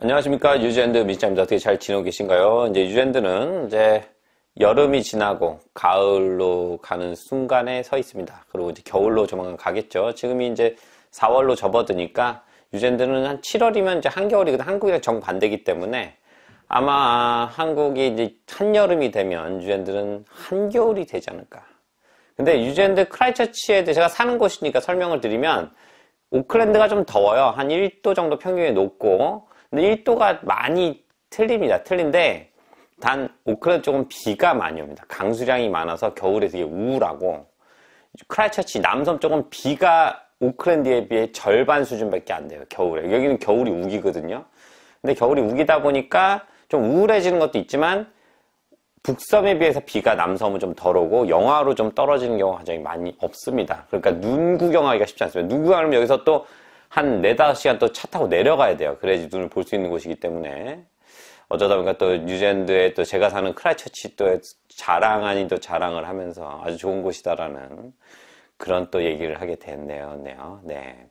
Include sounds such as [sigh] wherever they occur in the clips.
안녕하십니까 유즈엔드 미치입니다 어떻게 잘 지내고 계신가요? 이제 유즈엔드는 이제 여름이 지나고 가을로 가는 순간에 서 있습니다. 그리고 이제 겨울로 조만간 가겠죠. 지금이 이제 4월로 접어드니까 유즈엔드는 한 7월이면 이제 한겨울이거든 한국이랑 정반대기 때문에 아마 한국이 이제 한여름이 되면 유즈엔드는 한겨울이 되지 않을까. 근데 유즈엔드 크라이처치에 대해 제가 사는 곳이니까 설명을 드리면 오클랜드가 좀 더워요. 한 1도 정도 평균이 높고 근데 1도가 많이 틀립니다. 틀린데 단 오클랜드 쪽은 비가 많이 옵니다. 강수량이 많아서 겨울에 되게 우울하고 크라이처치 남섬 쪽은 비가 오클랜드에 비해 절반 수준밖에 안 돼요. 겨울에 여기는 겨울이 우기거든요. 근데 겨울이 우기다 보니까 좀 우울해지는 것도 있지만 북섬에 비해서 비가 남섬은 좀 덜 오고 영하로 좀 떨어지는 경우가 굉장히 많이 없습니다. 그러니까 눈 구경하기가 쉽지 않습니다. 눈 구경하면 여기서 또한 네다섯 시간 또 차 타고 내려가야 돼요. 그래야지 눈을 볼 수 있는 곳이기 때문에. 어쩌다 보니까 또뉴젠드에또 제가 사는 크라이처치 또 자랑 아닌 또 자랑을 하면서 아주 좋은 곳이다라는 그런 또 얘기를 하게 됐네요. 네요. 네.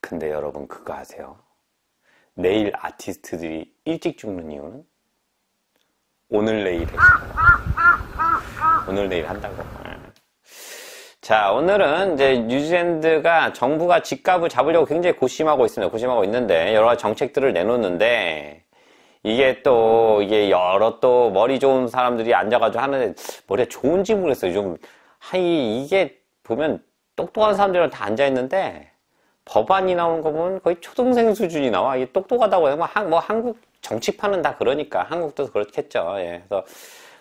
근데 여러분 그거 아세요? 내일 아티스트들이 일찍 죽는 이유는 오늘 내일 오늘 내일 한다고. 자, 오늘은 이제 뉴질랜드가 정부가 집값을 잡으려고 굉장히 고심하고 있습니다. 고심하고 있는데 여러 가지 정책들을 내놓는데 이게 또 이게 여러 또 머리 좋은 사람들이 앉아가지고 하는데 머리가 좋은지 모르겠어요. 좀 하이 이게 보면 똑똑한 사람들은 다 앉아 있는데 법안이 나온거 보면 거의 초등생 수준이 나와. 이게 똑똑하다고 해뭐 한, 뭐 한국 정치판은 다 그러니까 한국도 그렇겠죠. 예. 그래서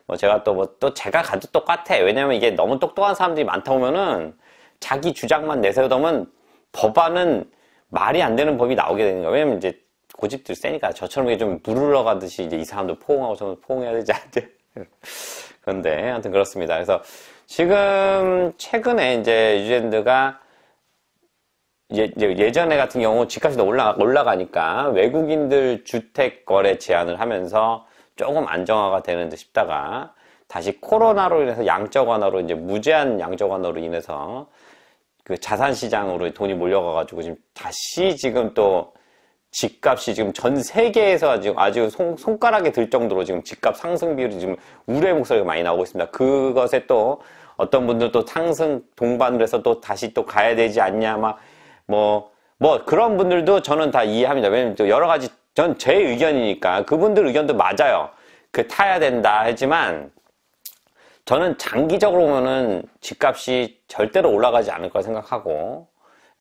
뭐 제가 또 뭐또 뭐 제가 가도 똑같아. 왜냐면 이게 너무 똑똑한 사람들이 많다 보면은 자기 주장만 내세우다 보면 법안은 말이 안 되는 법이 나오게 되는 거예요. 왜냐면 이제 고집들 세니까 저처럼 이게 좀물르러 가듯이 이제 이 사람도 포옹하고 저도 포옹해야 되지 않냐. [laughs] 그런데 아무튼 그렇습니다. 그래서 지금 최근에 이제 유젠드가 예, 예전에 같은 경우 집값이 올라, 올라가니까 외국인들 주택 거래 제한을 하면서 조금 안정화가 되는 듯 싶다가 다시 코로나로 인해서 양적 완화로 이제 무제한 양적 완화로 인해서 그 자산 시장으로 돈이 몰려가 가지고 지금 다시 지금 또 집값이 지금 전 세계에서 지금 아주 손, 손가락에 들 정도로 지금 집값 상승 비율이 지금 우려의 목소리가 많이 나오고 있습니다. 그것에 또 어떤 분들 또 상승 동반을 해서 또 다시 또 가야 되지 않냐 막뭐뭐 뭐 그런 분들도 저는 다 이해합니다. 왜냐면 또 여러 가지 전제 의견이니까 그분들 의견도 맞아요. 그 타야 된다 하지만 저는 장기적으로 보면은 집값이 절대로 올라가지 않을 걸 생각하고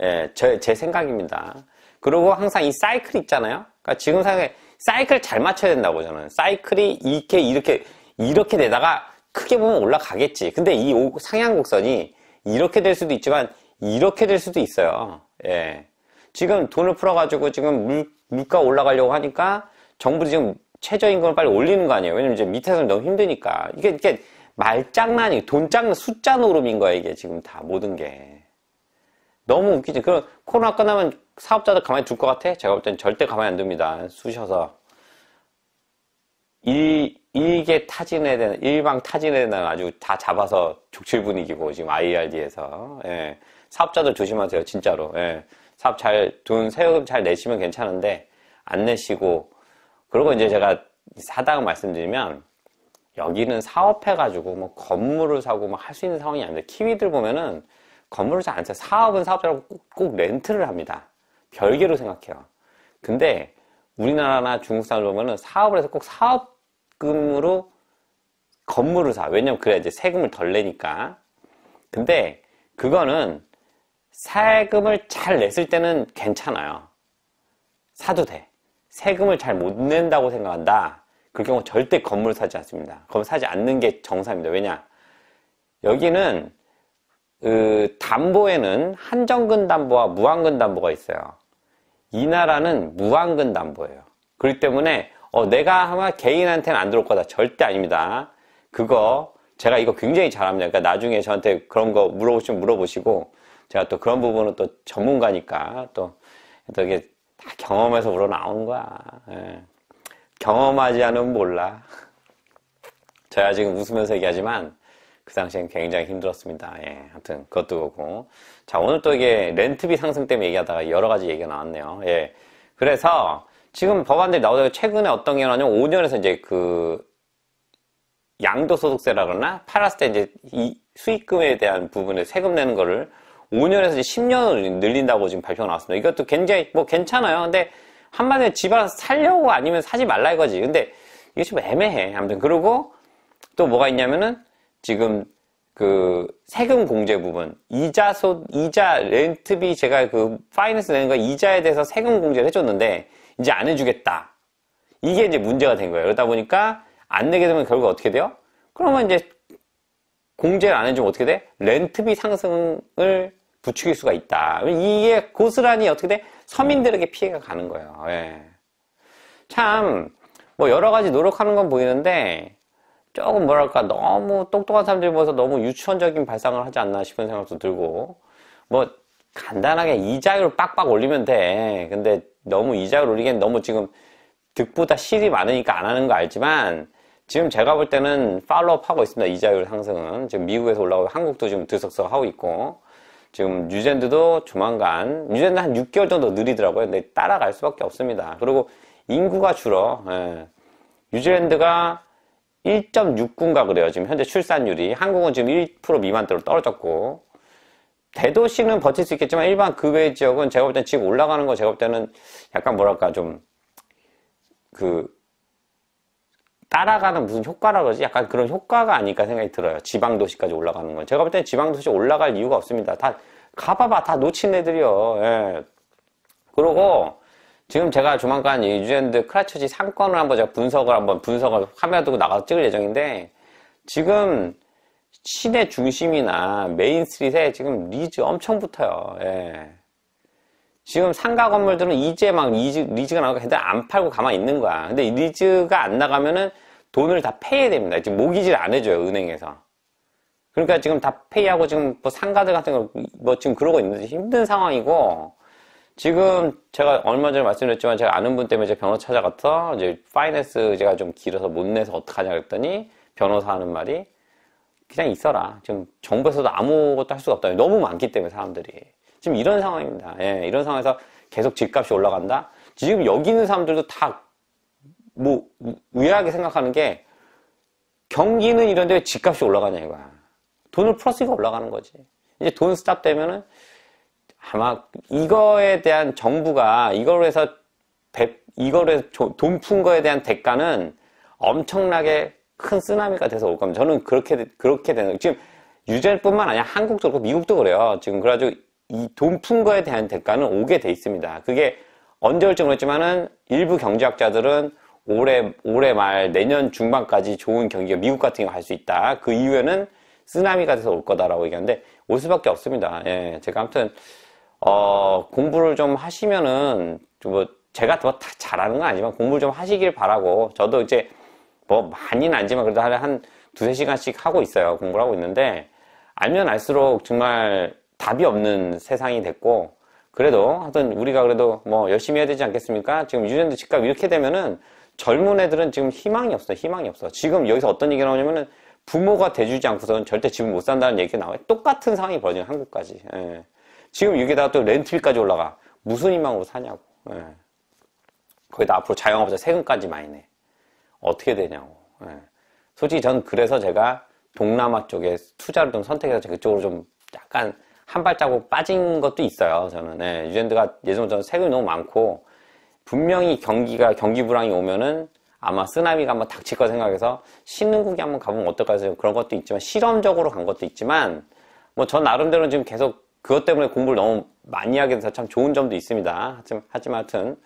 예, 제, 제 생각입니다. 그리고 항상 이 사이클 있잖아요. 그러니까 지금 생에 사이클 잘 맞춰야 된다고 저는 사이클이 이렇게 이렇게 이렇게 되다가 크게 보면 올라가겠지. 근데 이 상향 곡선이 이렇게 될 수도 있지만 이렇게 될 수도 있어요. 예. 지금 돈을 풀어가지고 지금 물, 물가 올라가려고 하니까 정부도 지금 최저임금을 빨리 올리는 거 아니에요. 왜냐면 이제 밑에서는 너무 힘드니까. 이게, 이게 말장난이, 돈장난, 숫자 노름인 거야, 이게 지금 다, 모든 게. 너무 웃기지. 그럼 코로나 끝나면 사업자들 가만히 둘 것 같아? 제가 볼 땐 절대 가만히 안 둡니다. 쑤셔서. 일, 일개 타진에 대한, 일방 타진에 대한 아주 다 잡아서 족칠 분위기고, 지금 IRD에서. 예. 사업자들 조심하세요, 진짜로. 예. 사업 잘, 돈 세금 잘 내시면 괜찮은데, 안 내시고, 그리고 이제 제가 사당가 말씀드리면, 여기는 사업해가지고, 뭐, 건물을 사고, 막 할 수 있는 상황이 아닌데, 키위들 보면은, 건물을 잘안 사요. 사업은 사업자라고 꼭, 꼭 렌트를 합니다. 별개로 생각해요. 근데, 우리나라나 중국 사람을 보면은, 사업을 해서 꼭 사업금으로 건물을 사. 왜냐면 그래야 이제 세금을 덜 내니까. 근데, 그거는 세금을 잘 냈을 때는 괜찮아요. 사도 돼. 세금을 잘 못 낸다고 생각한다. 그 경우 절대 건물 사지 않습니다. 건물 사지 않는 게 정상입니다. 왜냐? 여기는 그 담보에는 한정근 담보와 무한근 담보가 있어요. 이 나라는 무한근 담보예요. 그렇기 때문에 어, 내가 아마 개인한테는 안 들어올 거다. 절대 아닙니다. 그거 제가 이거 굉장히 잘합니다. 그러니까 나중에 저한테 그런 거 물어보시면 물어보시고 제가 또 그런 부분은 또 전문가니까 또, 이게 다 경험에서 우러나온 거야. 예. 경험하지 않으면 몰라. 제가 지금 웃으면서 얘기하지만 그 당시엔 굉장히 힘들었습니다. 예, 하여튼 그것도 그렇고. 자, 오늘 또 이게 렌트비 상승 때문에 얘기하다가 여러 가지 얘기가 나왔네요. 예. 그래서 지금 법안들이 나오다가 최근에 어떤 게 나냐면 5년에서 이제 그 양도소득세라 그러나 팔았을 때 이제 이 수익금에 대한 부분에 세금 내는 거를 5년에서 10년을 늘린다고 지금 발표가 나왔습니다. 이것도 굉장히 뭐 괜찮아요. 근데 한마디로 집안 살려고 아니면 사지 말라 이거지. 근데 이게 좀 애매해. 아무튼 그리고 또 뭐가 있냐면은 지금 그 세금 공제 부분 이자 소 이자 렌트비 제가 그 파이낸스 내는 거 이자에 대해서 세금 공제를 해줬는데 이제 안 해주겠다. 이게 이제 문제가 된 거예요. 그러다 보니까 안 내게 되면 결국 어떻게 돼요? 그러면 이제 공제를 안 해주면 어떻게 돼? 렌트비 상승을 부추길 수가 있다. 이게 고스란히 어떻게 돼? 서민들에게 피해가 가는 거예요. 예. 참, 뭐 여러 가지 노력하는 건 보이는데, 조금 뭐랄까, 너무 똑똑한 사람들이 보여서 너무 유치원적인 발상을 하지 않나 싶은 생각도 들고, 뭐, 간단하게 이자율 빡빡 올리면 돼. 근데 너무 이자율 올리기엔 너무 지금 득보다 실이 많으니까 안 하는 거 알지만, 지금 제가 볼 때는 팔로업 하고 있습니다. 이자율 상승은. 지금 미국에서 올라오고 한국도 지금 들썩썩 하고 있고. 지금 뉴젠드도 조만간 뉴젠드한 6개월 정도 느리더라고요. 근데 따라갈 수밖에 없습니다. 그리고 인구가 줄어. 예. 뉴질랜드가 1.6군가 그래요. 지금 현재 출산율이 한국은 지금 1% 미만대로 떨어졌고 대도시는 버틸 수 있겠지만 일반 그 외 지역은 제가 볼 때는 지금 올라가는 거 제가 볼 때는 약간 뭐랄까 좀그 따라가는 무슨 효과라 그러지? 약간 그런 효과가 아닐까 생각이 들어요. 지방도시까지 올라가는 건. 제가 볼 때는 지방도시 올라갈 이유가 없습니다. 다, 가봐봐. 다 놓친 애들이요. 예. 그러고, 지금 제가 조만간 유즈랜드 크라처지 3건을 한번 제가 분석을 한번 분석을 카메라 두고 나가서 찍을 예정인데, 지금 시내 중심이나 메인 스트릿에 지금 리즈 엄청 붙어요. 예. 지금 상가 건물들은 이제 막 리즈, 리즈가 나오니까 걔들 안 팔고 가만히 있는 거야. 근데 리즈가 안 나가면은 돈을 다 페이 됩니다. 지금 모기지를 안 해줘요, 은행에서. 그러니까 지금 다 페이하고 지금 뭐 상가들 같은 거 뭐 지금 그러고 있는데 힘든 상황이고 지금 제가 얼마 전에 말씀드렸지만 제가 아는 분 때문에 제 변호사 찾아갔어 이제 파이낸스 제가 좀 길어서 못 내서 어떡하냐 그랬더니 변호사 하는 말이 그냥 있어라. 지금 정부에서도 아무것도 할 수가 없다. 너무 많기 때문에 사람들이. 지금 이런 상황입니다. 예, 이런 상황에서 계속 집값이 올라간다? 지금 여기 있는 사람들도 다뭐 의아하게 생각하는 게 경기는 이런데 집값이 올라가냐 이거야. 돈을 플러스가 올라가는 거지. 이제 돈 스탑 되면은 아마 이거에 대한 정부가 이걸 로 해서 이걸 해서 돈푼 거에 대한 대가는 엄청나게 큰 쓰나미가 돼서 올 겁니다. 저는 그렇게 그렇게 되는 지금 유젤뿐만 아니라 한국도 그렇고 미국도 그래요. 지금 그래가지고 이돈푼 음. 거에 대한 대가는 오게 돼 있습니다. 그게 언제 올지 모르겠지만은 일부 경제학자들은 올해 올해 말 내년 중반까지 좋은 경기가 미국 같은 경우 갈수 있다. 그 이후에는 쓰나미가 돼서 올 거다라고 얘기하는데 올 수밖에 없습니다. 예, 제가 아무튼 어, 공부를 좀 하시면은 뭐 제가 더 뭐 잘하는 건 아니지만 공부 를좀 하시길 바라고 저도 이제 뭐 많이는 아니지만 그래도 한 두세 시간씩 하고 있어요. 공부를 하고 있는데 알면 알수록 정말 답이 없는 세상이 됐고 그래도 하여튼 우리가 그래도 뭐 열심히 해야 되지 않겠습니까? 지금 유전도 집값 이렇게 되면은 젊은 애들은 지금 희망이 없어요. 희망이 없어. 지금 여기서 어떤 얘기가 나오냐면은 부모가 대주지 않고서는 절대 집을 못 산다는 얘기가 나와요. 똑같은 상황이 벌어져요. 한국까지. 예. 지금 여기다가 또 렌트비까지 올라가. 무슨 희망으로 사냐고. 예. 거기다 앞으로 자영업자 세금까지 많이 내. 어떻게 되냐고. 예. 솔직히 저는 그래서 제가 동남아 쪽에 투자를 좀 선택해서 그쪽으로 좀 약간 한 발자국 빠진 것도 있어요. 저는 네, 유젠드가 예전부터는 세금이 너무 많고 분명히 경기가 경기 불황이 오면은 아마 쓰나미가 한번 닥칠 거 생각해서 신흥국에 한번 가보면 어떨까 해서 그런 것도 있지만 실험적으로 간 것도 있지만 뭐 전 나름대로는 지금 계속 그것 때문에 공부를 너무 많이 하게 돼서 참 좋은 점도 있습니다. 하지만 하여튼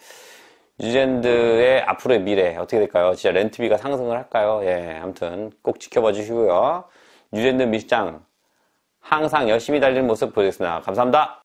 뉴젠드의 앞으로의 미래 어떻게 될까요? 진짜 렌트비가 상승을 할까요? 예, 아무튼 꼭 지켜봐 주시고요. 뉴젠드 미시장 항상 열심히 달리는 모습 보여드리겠습니다. 감사합니다.